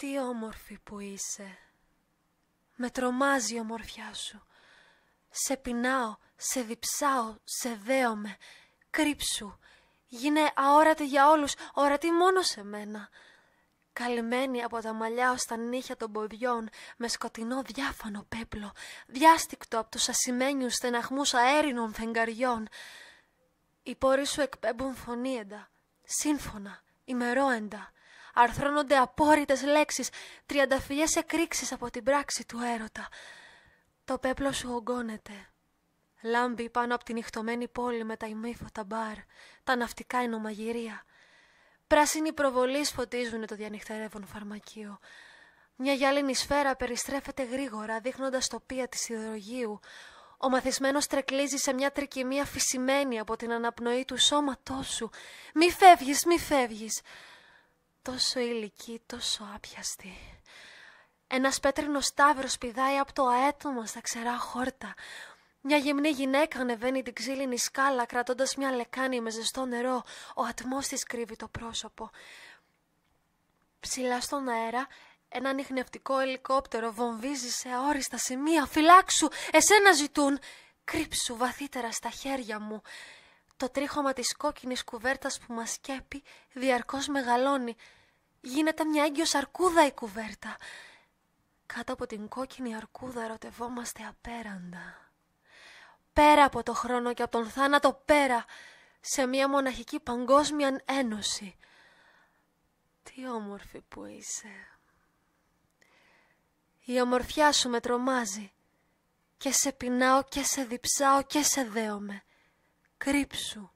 Τι όμορφη που είσαι. Με τρομάζει η ομορφιά σου. Σε πεινάω, σε διψάω, σε δέομαι. Κρύψου. Γίνε αόρατη για όλους, ορατή μόνο σε μένα. Καλυμμένη από τα μαλλιά ως τα νύχια των ποδιών, με σκοτεινό διάφανο πέπλο, διάστηκτο από τους ασημένιους στεναχμούς αέρινων φεγγαριών. Οι πόροι σου εκπέμπουν φωνήεντα, σύμφωνα, ημερόεντα, αρθρώνονται απόρριτες λέξεις, τριανταφυλλές εκρήξεις από την πράξη του έρωτα. Το πέπλο σου ογκώνεται. Λάμπει πάνω από την νυχτωμένη πόλη με τα ημίφωτα μπαρ, τα ναυτικά ενωμαγυρία. Πράσινοι προβολή φωτίζουν το διανυχτερεύον φαρμακείο. Μια γυάλινη σφαίρα περιστρέφεται γρήγορα, δείχνοντας τοπία της υδρογείου. Ο μαθησμένος τρεκλίζει σε μια τρικυμία φυσιμένη από την αναπνοή του σώματός σου. «Μη φεύγεις, μη φεύγεις!» τόσο ηλική, τόσο άπιαστη. Ένας πέτρινος τάβρος πηδάει από το αέτομα στα ξερά χόρτα. Μια γυμνή γυναίκα ανεβαίνει την ξύλινη σκάλα κρατώντας μια λεκάνη με ζεστό νερό. Ο ατμός της κρύβει το πρόσωπο. Ψηλά στον αέρα ένα ανιχνευτικό ελικόπτερο βομβίζει σε αόριστα σημεία. Φυλάξου, εσένα ζητούν. Κρύψου βαθύτερα στα χέρια μου. Το τρίχωμα της κόκκινης κουβέρτας που μας σκέπει διαρκώς μεγαλώνει. Γίνεται μια έγκυο η κουβέρτα. Κάτω από την κόκκινη αρκούδα ερωτευόμαστε απέραντα. Πέρα από το χρόνο και από τον θάνατο πέρα, σε μια μοναχική παγκόσμια ένωση. Τι όμορφη που είσαι. Η ομορφιά σου με τρομάζει. Και σε πεινάω και σε διψάω και σε δέομαι. Κρύψου.